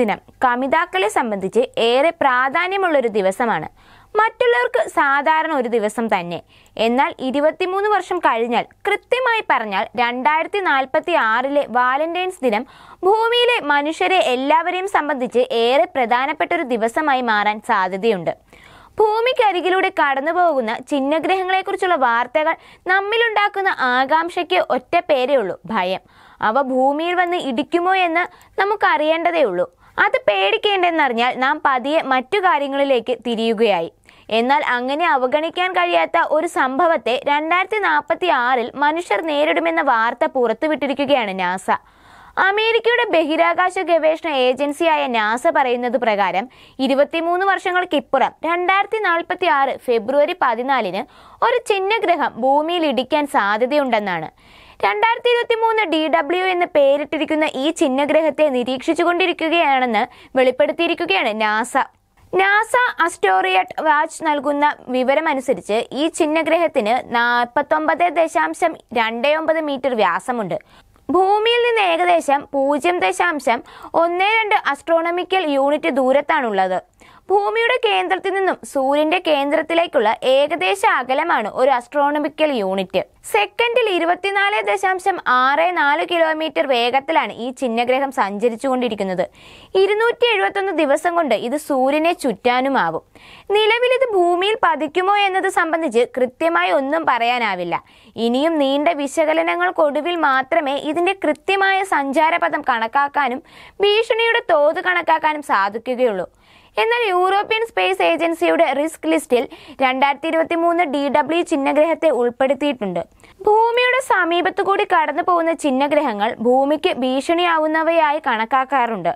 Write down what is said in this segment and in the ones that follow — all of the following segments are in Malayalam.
ദിനം കമിതാക്കളെ സംബന്ധിച്ച് ഏറെ പ്രാധാന്യമുള്ളൊരു ദിവസമാണ് മറ്റുള്ളവർക്ക് സാധാരണ ഒരു ദിവസം തന്നെ എന്നാൽ ഇരുപത്തിമൂന്ന് വർഷം കഴിഞ്ഞാൽ കൃത്യമായി പറഞ്ഞാൽ രണ്ടായിരത്തി നാൽപ്പത്തി ആറിലെ വാലന്റൈൻസ് ദിനം ഭൂമിയിലെ മനുഷ്യരെ എല്ലാവരെയും സംബന്ധിച്ച് ഏറെ പ്രധാനപ്പെട്ട ഒരു ദിവസമായി മാറാൻ സാധ്യതയുണ്ട് ഭൂമിക്കരികിലൂടെ കടന്നുപോകുന്ന ചിഹ്നഗ്രഹങ്ങളെക്കുറിച്ചുള്ള വാർത്തകൾ നമ്മിലുണ്ടാക്കുന്ന ആകാംക്ഷയ്ക്ക് ഒറ്റ പേരേ ഉള്ളൂ ഭയം അവ ഭൂമിയിൽ വന്ന് ഇടിക്കുമോ എന്ന് നമുക്കറിയേണ്ടതേ ഉള്ളൂ അത് പേടിക്കേണ്ടെന്നറിഞ്ഞാൽ നാം പതിയെ മറ്റു കാര്യങ്ങളിലേക്ക് തിരിയുകയായി എന്നാൽ അങ്ങനെ അവഗണിക്കാൻ കഴിയാത്ത ഒരു സംഭവത്തെ രണ്ടായിരത്തി നാൽപ്പത്തി ആറിൽ മനുഷ്യർ നേരിടുമെന്ന വാർത്ത പുറത്തുവിട്ടിരിക്കുകയാണ് നാസ അമേരിക്കയുടെ ബഹിരാകാശ ഗവേഷണ ഏജൻസിയായ നാസ പറയുന്നത് പ്രകാരം ഇരുപത്തിമൂന്ന് വർഷങ്ങൾക്കിപ്പുറം രണ്ടായിരത്തി നാൽപ്പത്തി ആറ് ഫെബ്രുവരി പതിനാലിന് ഒരു ചിഹ്നഗ്രഹം ഭൂമിയിൽ ഇടിക്കാൻ സാധ്യതയുണ്ടെന്നാണ് രണ്ടായിരത്തി ഇരുപത്തി മൂന്ന് ഡി ഡബ്ല്യു എന്ന് പേരിട്ടിരിക്കുന്ന ഈ ചിഹ്നഗ്രഹത്തെ നിരീക്ഷിച്ചുകൊണ്ടിരിക്കുകയാണെന്ന് വെളിപ്പെടുത്തിയിരിക്കുകയാണ് നാസ നാസ അസ്റ്റോറിയറ്റ് വാച്ച് നൽകുന്ന വിവരമനുസരിച്ച് ഈ ചിഹ്നഗ്രഹത്തിന് നാൽപ്പത്തൊമ്പത് ദശാംശം രണ്ട് ഒമ്പത് മീറ്റർ വ്യാസമുണ്ട് ഭൂമിയിൽ നിന്ന് ഏകദേശം പൂജ്യം ദശാംശം ഒന്ന് രണ്ട് അസ്ട്രോണമിക്കൽ യൂണിറ്റ് ദൂരത്താണുള്ളത് ഭൂമിയുടെ കേന്ദ്രത്തിൽ നിന്നും സൂര്യന്റെ കേന്ദ്രത്തിലേക്കുള്ള ഏകദേശ അകലമാണ് ഒരു അസ്ട്രോണമിക്കൽ യൂണിറ്റ് സെക്കൻഡിൽ ഇരുപത്തിനാല് ദശാംശം ആറ് നാല് കിലോമീറ്റർ വേഗത്തിലാണ് ഈ ചിഹ്നഗ്രഹം സഞ്ചരിച്ചുകൊണ്ടിരിക്കുന്നത് ഇരുന്നൂറ്റി എഴുപത്തൊന്ന് ദിവസം കൊണ്ട് ഇത് സൂര്യനെ ചുറ്റാനുമാവും നിലവിൽ ഇത് ഭൂമിയിൽ പതിക്കുമോ എന്നത് സംബന്ധിച്ച് കൃത്യമായി ഒന്നും പറയാനാവില്ല ഇനിയും നീണ്ട വിശകലനങ്ങൾക്കൊടുവിൽ മാത്രമേ ഇതിന്റെ കൃത്യമായ സഞ്ചാരപഥം കണക്കാക്കാനും ഭീഷണിയുടെ തോത് കണക്കാക്കാനും സാധിക്കുകയുള്ളൂ എന്നാൽ യൂറോപ്യൻ സ്പേസ് ഏജൻസിയുടെ റിസ്ക് ലിസ്റ്റിൽ രണ്ടായിരത്തി ഇരുപത്തി മൂന്ന് ഡി ഡബ്ല്യു ചിഹ്നഗ്രഹത്തെ ഉൾപ്പെടുത്തിയിട്ടുണ്ട് ഭൂമിയുടെ സമീപത്തു കൂടി കടന്നു പോകുന്ന ചിഹ്നഗ്രഹങ്ങൾ ഭൂമിക്ക് ഭീഷണിയാവുന്നവയായി കണക്കാക്കാറുണ്ട്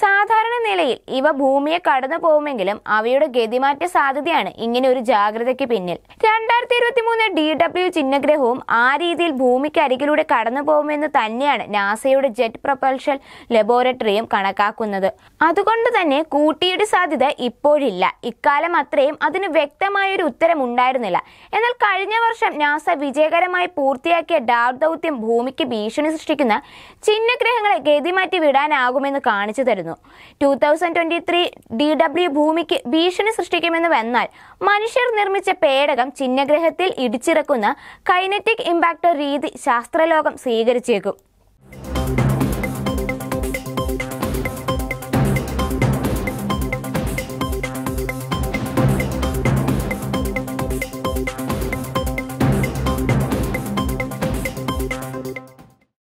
സാധാരണ നിലയിൽ ഇവ ഭൂമിയെ കടന്നു പോകുമെങ്കിലും അവയുടെ ഗതിമാറ്റ സാധ്യതയാണ് ഇങ്ങനെ ഒരു ജാഗ്രതയ്ക്ക് പിന്നിൽ രണ്ടായിരത്തി ഇരുപത്തി മൂന്ന് ഡി ഡബ്ല്യു ചിഹ്നഗ്രഹവും ആ രീതിയിൽ ഭൂമിക്കരികിലൂടെ കടന്നു പോകുമെന്ന് തന്നെയാണ് നാസയുടെ ജെറ്റ് പ്രൊപ്പൽഷൻ ലബോറട്ടറിയും കണക്കാക്കുന്നത് അതുകൊണ്ട് തന്നെ കൂട്ടിയുടെ സാധ്യത ഇപ്പോഴില്ല ഇക്കാലം അത്രയും അതിന് വ്യക്തമായൊരു ഉത്തരം ഉണ്ടായിരുന്നില്ല എന്നാൽ കഴിഞ്ഞ വർഷം നാസ വിജയകരമായി പൂർത്തിയാക്കിയ ഡാർ ദൗത്യം ഭൂമിക്ക് ഭീഷണി സൃഷ്ടിക്കുന്ന ചിഹ്നഗ്രഹങ്ങളെ ഗതിമാറ്റി വിടാനാകുമെന്ന് കാണിച്ചു തരുന്നു two thousand twenty three D W ഭൂമിക്ക് ഭീഷണി സൃഷ്ടിക്കുമെന്ന് വന്നാൽ മനുഷ്യർ നിർമ്മിച്ച പേടകം ചിഹ്നഗ്രഹത്തിൽ ഇടിച്ചിറക്കുന്ന കൈനറ്റിക് ഇമ്പാക്ട് രീതി ശാസ്ത്രലോകം സ്വീകരിച്ചേക്കും